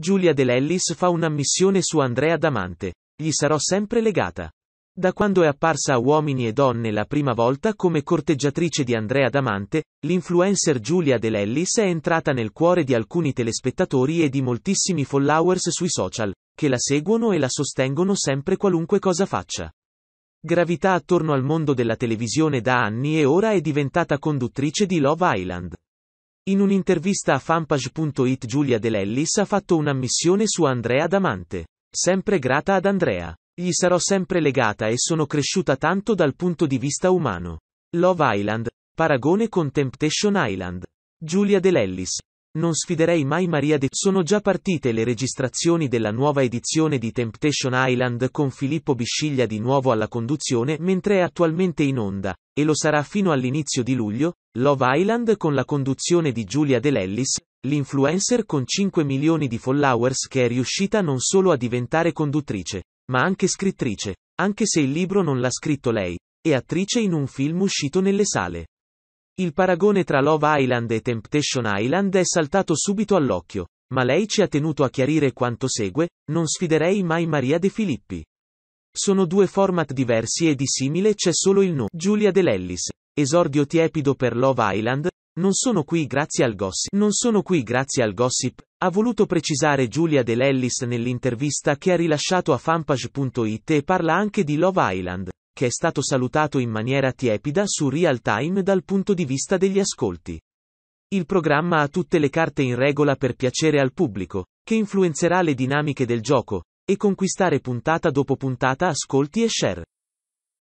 Giulia De fa un'ammissione su Andrea Damante. Gli sarò sempre legata. Da quando è apparsa a Uomini e Donne la prima volta come corteggiatrice di Andrea Damante, l'influencer Giulia De è entrata nel cuore di alcuni telespettatori e di moltissimi followers sui social, che la seguono e la sostengono sempre qualunque cosa faccia. Gravità attorno al mondo della televisione da anni e ora è diventata conduttrice di Love Island. In un'intervista a fanpage.it Giulia De ha fatto un'ammissione su Andrea Damante. Sempre grata ad Andrea. Gli sarò sempre legata e sono cresciuta tanto dal punto di vista umano. Love Island. Paragone con Temptation Island. Giulia De non sfiderei mai Maria De. Sono già partite le registrazioni della nuova edizione di Temptation Island con Filippo Bisciglia di nuovo alla conduzione mentre è attualmente in onda, e lo sarà fino all'inizio di luglio, Love Island con la conduzione di Giulia De Lellis, l'influencer con 5 milioni di followers che è riuscita non solo a diventare conduttrice, ma anche scrittrice, anche se il libro non l'ha scritto lei, e attrice in un film uscito nelle sale. Il paragone tra Love Island e Temptation Island è saltato subito all'occhio, ma lei ci ha tenuto a chiarire quanto segue, non sfiderei mai Maria De Filippi. Sono due format diversi e di simile c'è solo il no. Giulia De Esordio tiepido per Love Island. Non sono qui grazie al gossip. Non sono qui grazie al gossip. Ha voluto precisare Giulia De nell'intervista che ha rilasciato a fanpage.it e parla anche di Love Island che è stato salutato in maniera tiepida su Real Time dal punto di vista degli ascolti. Il programma ha tutte le carte in regola per piacere al pubblico, che influenzerà le dinamiche del gioco, e conquistare puntata dopo puntata ascolti e share.